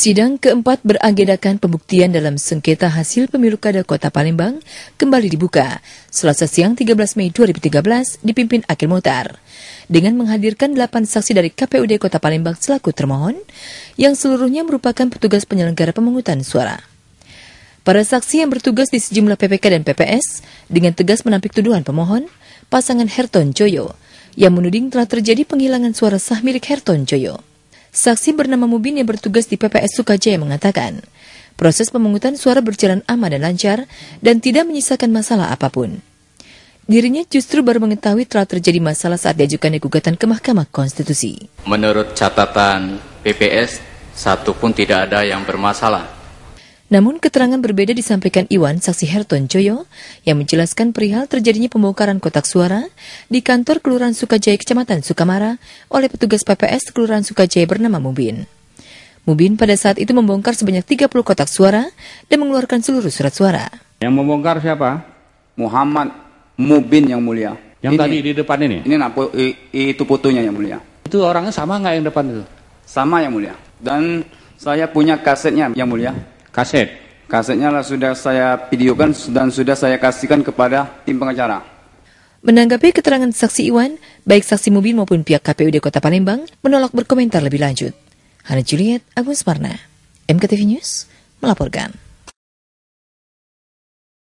Sidang keempat beragendakan pembuktian dalam sengketa hasil pemilu kada Kota Palembang kembali dibuka Selasa siang 13 Mei 2013 dipimpin Akil Mutar dengan menghadirkan 8 saksi dari KPUD Kota Palembang selaku termohon yang seluruhnya merupakan petugas penyelenggara pemungutan suara. Para saksi yang bertugas di sejumlah PPK dan PPS dengan tegas menampik tuduhan pemohon pasangan Herton Joyo yang menuding telah terjadi penghilangan suara sah milik Herton Joyo. Saksi bernama Mubin yang bertugas di PPS Sukajaya mengatakan, proses pemungutan suara berjalan aman dan lancar dan tidak menyisakan masalah apapun. Dirinya justru baru mengetahui telah terjadi masalah saat diajukan gugatan ke Mahkamah Konstitusi. Menurut catatan PPS, satu pun tidak ada yang bermasalah namun keterangan berbeda disampaikan Iwan saksi Herton Joyo yang menjelaskan perihal terjadinya pembongkaran kotak suara di kantor Kelurahan Sukajaya Kecamatan Sukamara oleh petugas PPS Kelurahan Sukajaya bernama Mubin. Mubin pada saat itu membongkar sebanyak 30 kotak suara dan mengeluarkan seluruh surat suara. Yang membongkar siapa? Muhammad Mubin yang mulia. Yang ini, tadi di depan ini? Ini aku, itu putunya yang mulia. Itu orangnya sama nggak yang depan itu? Sama yang mulia. Dan saya punya kasetnya yang mulia. Kaset. Kasetnya sudah saya videokan dan sudah saya kasihkan kepada tim pengacara. Menanggapi keterangan saksi Iwan, baik saksi mobil maupun pihak KPUD Kota Palembang menolak berkomentar lebih lanjut. Hana Juliet, Agus Parna, MKTV News, melaporkan.